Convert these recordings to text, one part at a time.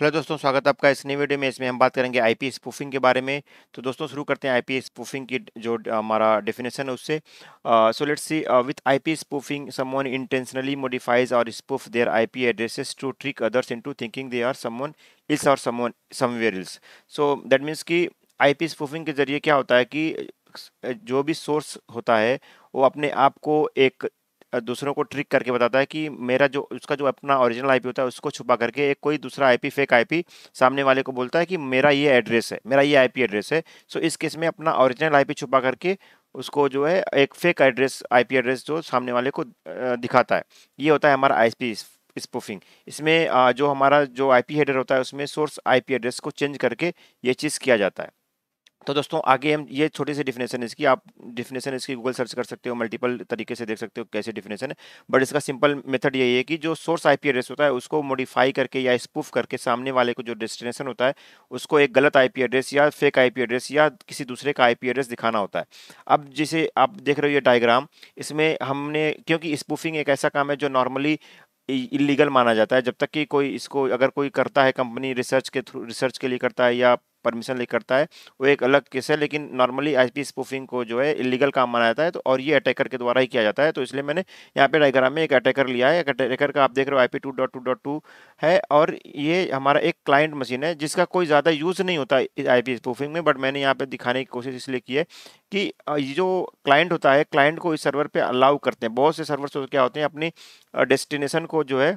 hello दोस्तों स्वागत है आपका इस नई वीडियो में इसमें हम बात करेंगे आईपी स्पूफिंग के बारे में तो दोस्तों शुरू करते हैं आईपी स्पूफिंग की जो हमारा डेफिनेशन है उससे so let's see with P spoofing someone intentionally modifies or spoof their IP addresses to trick others into thinking they are someone else or someone somewhere else so that means कि P spoofing के जरिए क्या होता है कि जो भी source होता है वो अपने आप को एक दूसरों को ट्रिक करके बताता है कि मेरा जो उसका जो अपना ओरिजिनल आईपी होता है उसको छुपा करके एक कोई दूसरा आईपी फेक आईपी सामने वाले को बोलता है कि मेरा ये एड्रेस है मेरा ये आईपी एड्रेस है सो इस केस में अपना ओरिजिनल आईपी छुपा करके उसको जो है एक फेक एड्रेस आईपी एड्रेस जो सामने वाले को दिखाता है ये होता है हमारा आईपी स्पूफिंग इसमें जो हमारा जो आईपी हेडर होता है उसमें सोर्स आईपी एड्रेस को चेंज करके ये चीज़ किया जाता है तो दोस्तों आगे हम ये छोटी सी डिफिनेशन इसकी आप डिफिनेशन इसकी गूगल सर्च कर सकते हो मल्टीपल तरीके से देख सकते हो कैसे डिफिनेशन है बट इसका सिंपल मेथड यही है कि जो सोर्स आईपी एड्रेस होता है उसको मॉडिफाई करके या स्पूफ करके सामने वाले को जो डेस्टिनेशन होता है उसको एक गलत आई एड्रेस या फेक आई एड्रेस या किसी दूसरे का आई एड्रेस दिखाना होता है अब जिसे आप देख रहे हो ये डायग्राम इसमें हमने क्योंकि स्पूफिंग एक ऐसा काम है जो नॉर्मली इलीगल माना जाता है जब तक कि कोई इसको अगर कोई करता है कंपनी रिसर्च के थ्रू रिसर्च के लिए करता है या परमिशन ले करता है वो एक अलग केस है लेकिन नॉर्मली आईपी स्पूफिंग को जो है इलीगल काम माना जाता है तो और ये अटैकर के द्वारा ही किया जाता है तो इसलिए मैंने यहाँ पे डायग्राम में एक अटैकर लिया है एक अटैकर का आप देख रहे हो I P two dot two dot two है और ये हमारा एक क्लाइंट मशीन है जिसका कोई ज़्यादा यूज़ नहीं होता आई पी स्पूफिंग में बट मैंने यहाँ पर दिखाने की कोशिश इसलिए की है कि ये जो क्लाइंट होता है क्लाइंट को इस सर्वर पर अलाउ करते हैं बहुत से सर्वर तो क्या होते हैं अपनी डेस्टिनेशन को जो है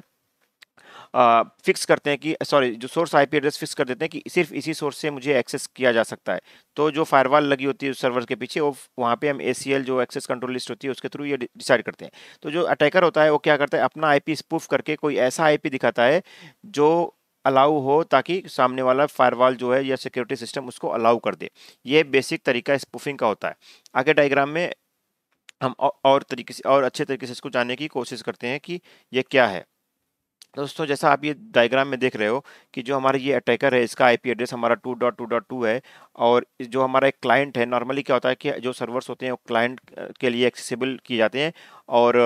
फिक्स करते हैं कि सॉरी जो सोर्स आईपी एड्रेस फिक्स कर देते हैं कि सिर्फ इसी सोर्स से मुझे एक्सेस किया जा सकता है तो जो फायरवाल लगी होती है उस सर्वर के पीछे वो वहाँ पे हम ए जो एक्सेस कंट्रोल लिस्ट होती है उसके थ्रू ये डिसाइड करते हैं तो जो अटैकर होता है वो क्या करता है अपना आई स्पूफ करके कोई ऐसा आई दिखाता है जो अलाउ हो ताकि सामने वाला फायरवॉल जो है या सिक्योरिटी सिस्टम उसको अलाउ कर दे ये बेसिक तरीका स्पूफिंग का होता है आगे डायग्राम में हम और तरीके से और अच्छे तरीके से इसको जानने की कोशिश करते हैं कि ये क्या है दोस्तों जैसा आप ये डायग्राम में देख रहे हो कि जो हमारा ये अटैकर है इसका आईपी एड्रेस हमारा two dot two dot two है और जो हमारा एक क्लाइंट है नॉर्मली क्या होता है कि जो सर्वर्स होते हैं वो क्लाइंट के लिए एक्सेसिबल किए जाते हैं और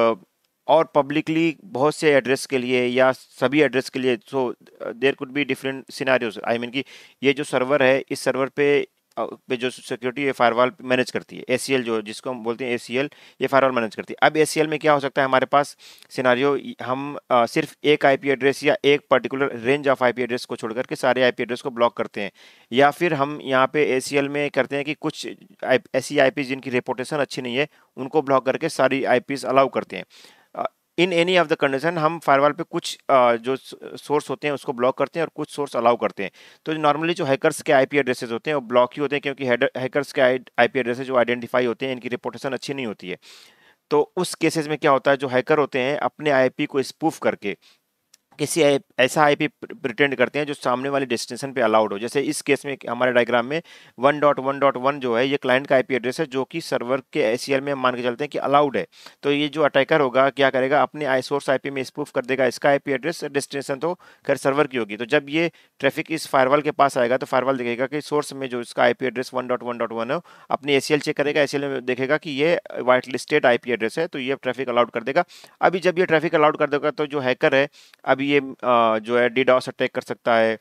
और पब्लिकली बहुत से एड्रेस के लिए या सभी एड्रेस के लिए so there could be different scenarios I mean कि ये जो सर्वर है इस सर्वर पे पे जो सिक्योरिटी ये फायरवॉल मैनेज करती है ए सी एल जो जिसको हम बोलते हैं ए सी एल ये फायरवॉल मैनेज करती है अब ए सी एल में क्या हो सकता है हमारे पास सिनारियो हम आ, सिर्फ एक आई पी एड्रेस या एक particular range of I P address को छोड़ करके सारे आई पी एड्रेस को ब्लॉक करते हैं या फिर हम यहाँ पे ए सी एल में करते हैं कि कुछ ऐसी आई पी जिनकी रेपोटेशन अच्छी नहीं है उनको ब्लॉक करके सारी आई अलाउ करते हैं in any of the condition हम फायरवॉल पे कुछ जो सोर्स होते हैं उसको ब्लॉक करते हैं और कुछ सोर्स अलाउ करते हैं तो नॉर्मली जो हैकर्स के आईपी एड्रेसेस होते हैं वो ब्लॉक ही होते हैं क्योंकि हैकर्स के आईपी एड्रेसेस जो आइडेंटिफाई होते हैं इनकी रिपोर्टेशन अच्छी नहीं होती है तो उस केसेस में क्या होता है जो हैकर होते हैं अपने आईपी को स्पूफ करके किसी ऐसा आई पी प्रिटेंड करते हैं जो सामने वाले डेस्टिनेशन पे अलाउड हो जैसे इस केस में हमारे डायग्राम में one dot one dot one जो है ये क्लाइंट का आई पी एड्रेस है जो कि सर्वर के ए सी एल में हम मान के चलते हैं कि अलाउड है तो ये जो अटैकर होगा क्या करेगा अपने आई सोर्स आई पी में स्पूफ कर देगा इसका आई पी एड्रेस डेस्टिनेशन तो खैर सर्वर की होगी तो जब ये ट्रैफिक इस फायरवाल के पास आएगा तो फायरवाल देखेगा कि सोर्स में जो इसका I P address one dot one dot one है अपनी ए सी एल चेक करेगा ए e में देखेगा कि ये white listed I P address है तो ये ट्रैफिक अलाउड कर देगा अभी जब ये ट्रैफिक अलाउड कर देगा तो जो हैकर है अभी ये जो है डी डॉस अटैक कर सकता है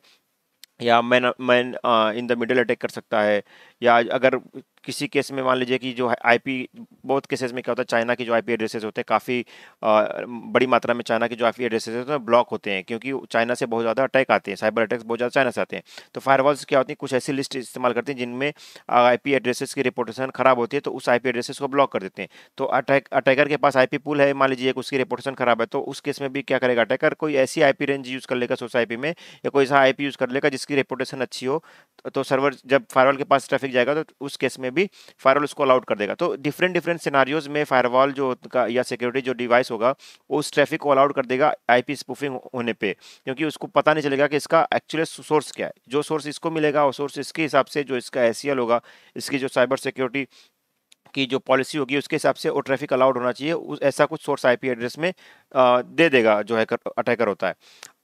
या man man in the middle attack कर सकता है या अगर किसी केस में मान लीजिए कि जो आईपी बहुत केसेस में क्या होता है चाइना के जो आईपी एड्रेसेस होते हैं काफ़ी बड़ी मात्रा में चाइना के जो आईपी एड्रेसेस होते हैं ब्लॉक होते हैं क्योंकि चाइना से बहुत ज़्यादा अटैक आते हैं साइबर अटैक्स बहुत ज़्यादा चाइना से आते हैं तो फायरवॉल्स क्या होती हैं कुछ ऐसी लिस्ट इस्तेमाल करते हैं जिनमें पी एड्रेसेस की रिपोर्टेशन खराब होती है तो उस पी एड्रेसेस को ब्लॉक कर देते हैं तो अटैक अटैकर के पास पी पुल है मान लीजिए उसकी रिपोर्टेशन खराब है तो उस केस में भी क्या करेगा अटैकर कोई ऐसी पी रेंज यूज़ कर लेगा पी में या कोई ऐसा पी यूज़ कर लेगा जिसकी रिपोर्टेशन अच्छी हो तो सर्वर जब फायरवॉल के पास ट्रैफिक ट्रैफिक जाएगा तो उस केस में भी फायरवॉल उसको अलाउड कर देगा तो डिफरेंट डिफरेंट सिनारियोज में फायरवॉल जो का या सिक्योरिटी जो डिवाइस होगा उस ट्रैफिक को अलाउड कर देगा आईपी स्पूफिंग होने पे क्योंकि उसको पता नहीं चलेगा कि इसका एक्चुअल सोर्स क्या है जो सोर्स इसको मिलेगा वो सोर्स इसके हिसाब से जो इसका एस e होगा इसकी जो साइबर सिक्योरिटी कि जो पॉलिसी होगी उसके हिसाब से वो ट्रैफिक अलाउड होना चाहिए उस ऐसा कुछ सोर्स आईपी एड्रेस में आ, दे देगा जो है अटैकर होता है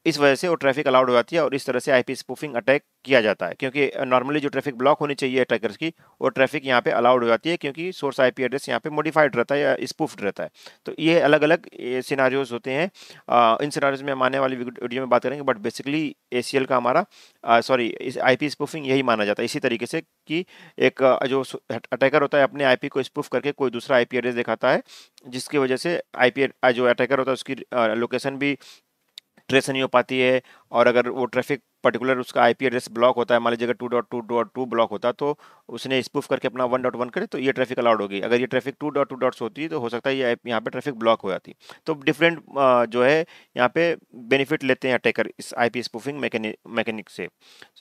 इस वजह से वो ट्रैफिक अलाउड हो जाती है और इस तरह से आईपी स्पूफिंग अटैक किया जाता है क्योंकि नॉर्मली uh, जो ट्रैफिक ब्लॉक होनी चाहिए अटैकर्स की वो ट्रैफिक यहाँ पे अलाउड हो जाती है क्योंकि सोर्स आईपी एड्रेस यहाँ पे मॉडिफाइड रहता है या स्पूफ्ड रहता है तो ये अलग अलग सिनारियोज होते हैं आ, uh, इन सिनारियोज में हम आने वाली वीडियो में बात करेंगे बट बेसिकली ए का हमारा सॉरी आई आई स्पूफिंग यही माना जाता है इसी तरीके से कि एक uh, जो अटैकर होता है अपने आई को स्पूफ करके कोई दूसरा आई एड्रेस दिखाता है जिसकी वजह से आई जो अटैकर होता है उसकी लोकेशन भी ट्रेस नहीं हो पाती है और अगर वो ट्रैफिक पर्टिकुलर उसका आईपी एड्रेस ब्लॉक होता है मान लीजिए अगर two dot two dot two block होता तो उसने स्पूफ करके अपना वन डॉट वन करे तो ये ट्रैफिक अलाउड होगी अगर ये traffic two dot two dots होती तो हो सकता है ये यहाँ पे ट्रैफिक ब्लॉक हो जाती तो डिफरेंट जो है यहाँ पे बेनिफिट लेते हैं अटैकर इस आई पी स्पूफिंग मैकेनिक से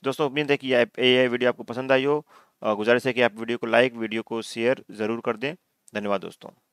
दोस्तों उम्मीद है कि ये वीडियो आपको पसंद आई हो गुजारिश है कि आप वीडियो को लाइक वीडियो को शेयर ज़रूर कर दें धन्यवाद दोस्तों